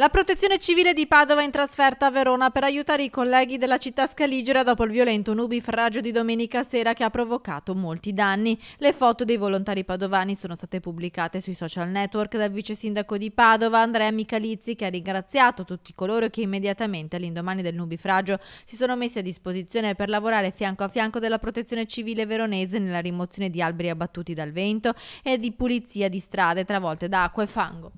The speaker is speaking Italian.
La protezione civile di Padova in trasferta a Verona per aiutare i colleghi della città scaligera dopo il violento nubifragio di domenica sera che ha provocato molti danni. Le foto dei volontari padovani sono state pubblicate sui social network dal vice sindaco di Padova Andrea Michalizzi che ha ringraziato tutti coloro che immediatamente all'indomani del nubifragio si sono messi a disposizione per lavorare fianco a fianco della protezione civile veronese nella rimozione di alberi abbattuti dal vento e di pulizia di strade travolte da acqua e fango.